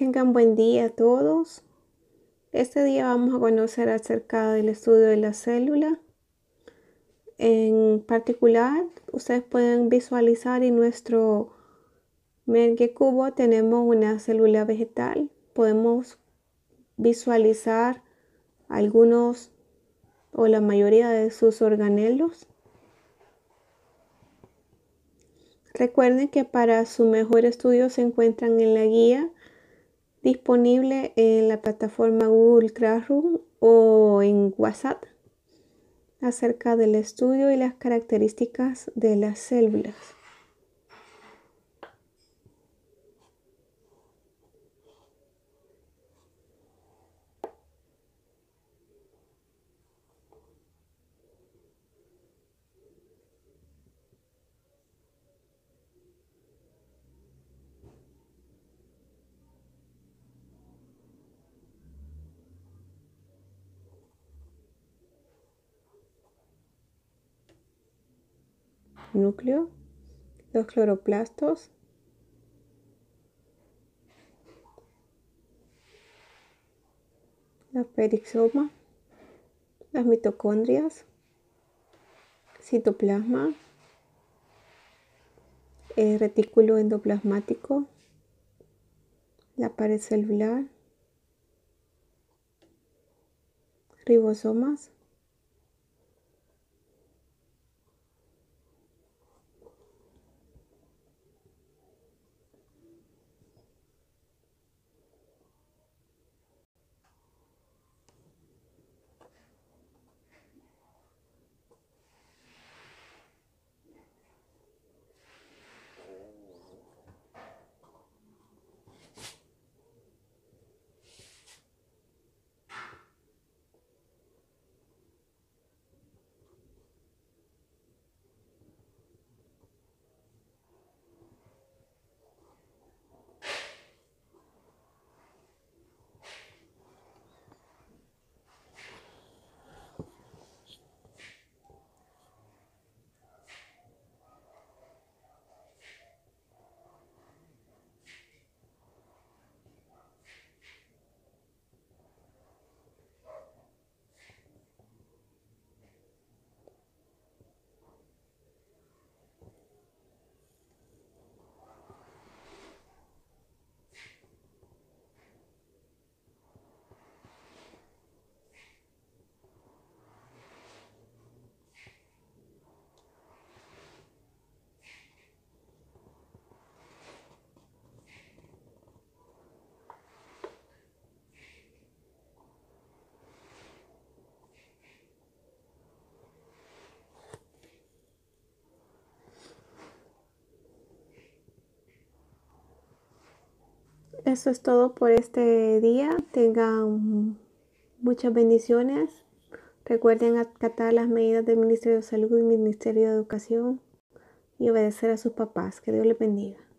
Tengan buen día a todos. Este día vamos a conocer acerca del estudio de la célula. En particular, ustedes pueden visualizar en nuestro Merge cubo tenemos una célula vegetal. Podemos visualizar algunos o la mayoría de sus organelos. Recuerden que para su mejor estudio se encuentran en la guía disponible en la plataforma Google Classroom o en WhatsApp acerca del estudio y las características de las células. núcleo, los cloroplastos, la perixoma, las mitocondrias, citoplasma, el eh, retículo endoplasmático, la pared celular, ribosomas, eso es todo por este día. Tengan muchas bendiciones. Recuerden acatar las medidas del Ministerio de Salud y Ministerio de Educación y obedecer a sus papás. Que Dios les bendiga.